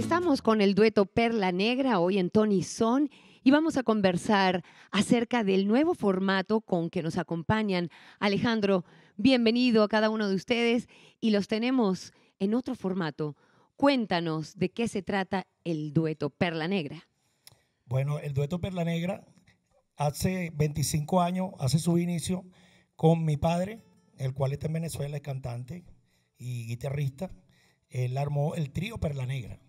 Estamos con el dueto Perla Negra hoy en Tony Son y vamos a conversar acerca del nuevo formato con que nos acompañan. Alejandro, bienvenido a cada uno de ustedes y los tenemos en otro formato. Cuéntanos de qué se trata el dueto Perla Negra. Bueno, el dueto Perla Negra hace 25 años, hace su inicio con mi padre, el cual está en Venezuela, es cantante y guitarrista. Él armó el trío Perla Negra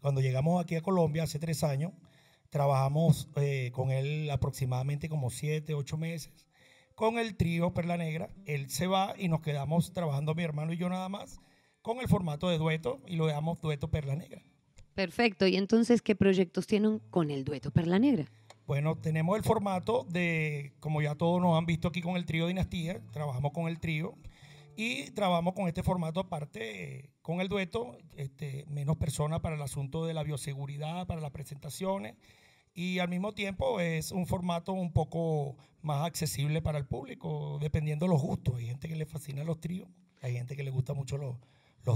cuando llegamos aquí a Colombia hace tres años, trabajamos eh, con él aproximadamente como siete, ocho meses. Con el trío Perla Negra, él se va y nos quedamos trabajando mi hermano y yo nada más con el formato de dueto y lo llamamos dueto Perla Negra. Perfecto, y entonces, ¿qué proyectos tienen con el dueto Perla Negra? Bueno, tenemos el formato de, como ya todos nos han visto aquí con el trío Dinastía, trabajamos con el trío, y trabajamos con este formato aparte, con el dueto, este, menos personas para el asunto de la bioseguridad, para las presentaciones. Y al mismo tiempo es un formato un poco más accesible para el público, dependiendo de los gustos. Hay gente que le fascina los tríos, hay gente que le gusta mucho los,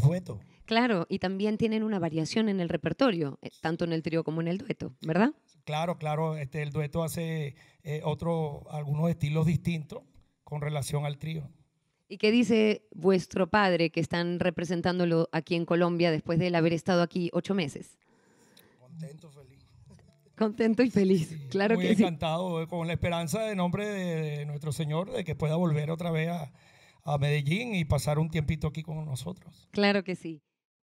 duetos. Claro, y también tienen una variación en el repertorio, eh, tanto en el trío como en el dueto, ¿verdad? Claro, claro, este, el dueto hace eh, algunos estilos distintos con relación al trío. ¿Y qué dice vuestro padre que están representándolo aquí en Colombia después de haber estado aquí ocho meses? Contento, feliz. Contento y feliz, sí, claro muy encantado, eh, con la esperanza de nombre de nuestro Señor de que pueda volver otra vez a, a Medellín y pasar un tiempito aquí con nosotros. Claro que sí.